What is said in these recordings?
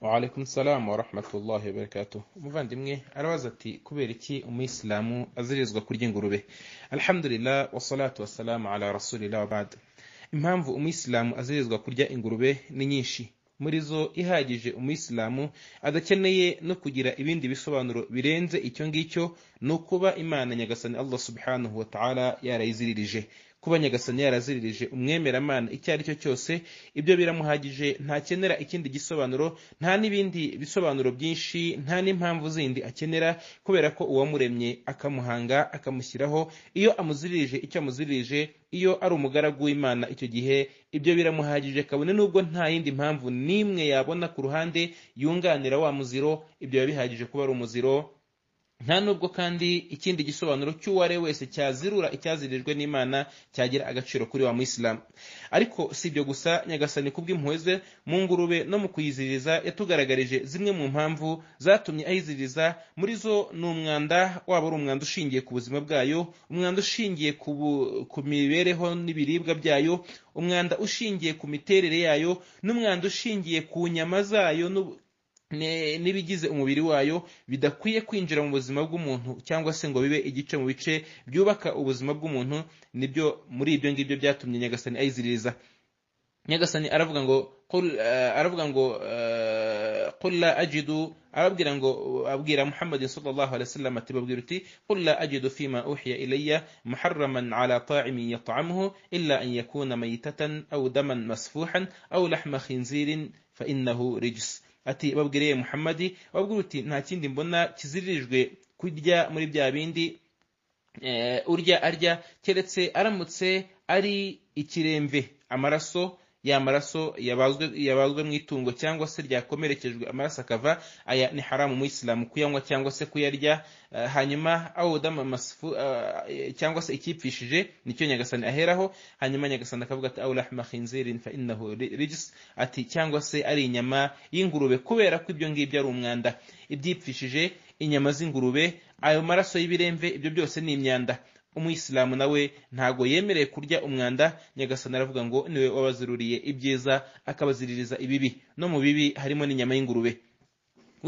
waalaikum salam wa rahmatullahi wa barakatuh umuvandimwe arabaza ati kubera iki umuyisilamu azirizwa kurya ingurube alhamdulillah wasalatu wasalamu ala rasulillah wabad impamvu umuyisilamu azirizwa kurya ingurube ni nyinshi muri zo ihagije umuyisilamu adakeneye no kugira ibindi bisobanuro birenze icyo ngicyo ni ukuba imana nyagasani allah subhanahu wa ta'ala yarayiziririje kuba nyagasani yaraziririje umwemeramana icyo ari cyo cyose ibyo biramuhagije ntakenera ikindi gisobanuro nta n'ibindi bisobanuro byinshi nta n'impamvu zindi akenera kubera ko uwamuremye akamuhanga akamushyiraho iyo amuziririje icyo amuziririje iyo ari umugaragu w'imana icyo gihe ibyo biramuhagije kabone n'ubwo nta yindi mpamvu n'imwe yabona ku ruhande yunganira wa muziro ibyo biba bihagije kuba ari umuziro nta nubwo kandi ikindi gisobanuro cy'uwo ari we wese cyazirura icyazirijwe n'imana cyagira agaciro kuri wa muyisilamu ariko si ibyo gusa nyagasani kubw'impuhwe ze mu ngurube no mu kuyiziriza yatugaragarije zimwe mu mpamvu zatumye ayiziriza muri zo ni umwanda waba ari umwanda ushingiye ku buzima bwayo umwanda ushingiye ku mibereho n'ibiribwa byayo umwanda ushingiye ku miterere yayo n'umwanda ushingiye ku nyama zayo n'ibigize umubiri wayo bidakwiye kwinjira mu buzima bw'umuntu cyangwa se ngo bibe igice mu bice byubaka ubuzima bw'umuntu nibyo muri ibyo ngibyo byatumye nyagasani ayiziririza nyagasani aravuga ngo aravuga ngo la ajidu arabwira ngo abwira muhammadin sallallahu alaihi wasallam ati babwira uti la ajidu fima uhiya ilayya muharraman ala ta'imin yat'amuhu illa an yakuna maytatan aw daman masfuhan aw lahma khinzirin fa innahu rijs ati babwire muhammadi babwire uti nta kindi mbona kizirijwe kurya muri bya bindi eh, urya arya keretse aramutse ari ikiremve amaraso ya maraso yabazwe mu itungo cyangwa se ryakomerekejwe amaraso akava aya ni haramu umuyisilamu kuyanywa cyangwa se kuyarya eh, hanyuma awudama masifu eh, cyangwa se ikipfishije nicyo nyagasani aheraho hanyuma nyagasani akavuga ati awurahma khinzirin fa innahu rijis ati cyangwa se ari inyama y'ingurube kubera ko ibyo ngibyo ari umwanda ibyipfishije inyama z'ingurube ayo maraso y'ibiremve ibyo byose ni imyanda umuyisilamu nawe ntago yemereye kurya umwanda nyagasani aravuga ngo niwe wabaziruriye ibyiza akabaziririza ibibi no mu bibi harimo n'inyama y'ingurube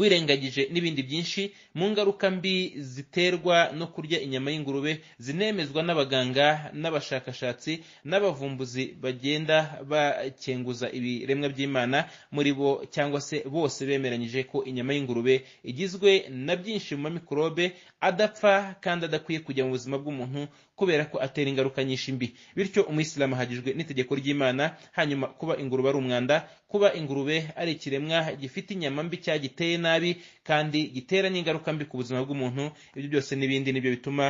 wirengagije n'ibindi byinshi mu ngaruka mbi ziterwa no kurya inyama y'ingurube zinemezwa n'abaganga n'abashakashatsi n'abavumbuzi bagenda bakenguza ibiremwa by'imana muri bo cyangwa se bose bemeranyije ko inyama y'ingurube igizwe na byinshi mu mamikorobe adapfa kandi adakwiye kujya mu buzima bw'umuntu kubera ko atera ingaruka nyinshi mbi bityo umuyisilamu ahagijwe n'itegeko ry'imana hanyuma kuba ingurube ari umwanda kuba ingurube ari ikiremwa gifite inyama mbi cyagiteye nabi kandi gitera n'ingaruka mbi ku buzima bw'umuntu ibyo byose n'ibindi nibyo bituma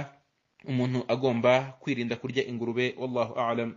umuntu agomba kwirinda kurya ingurube wallahu alam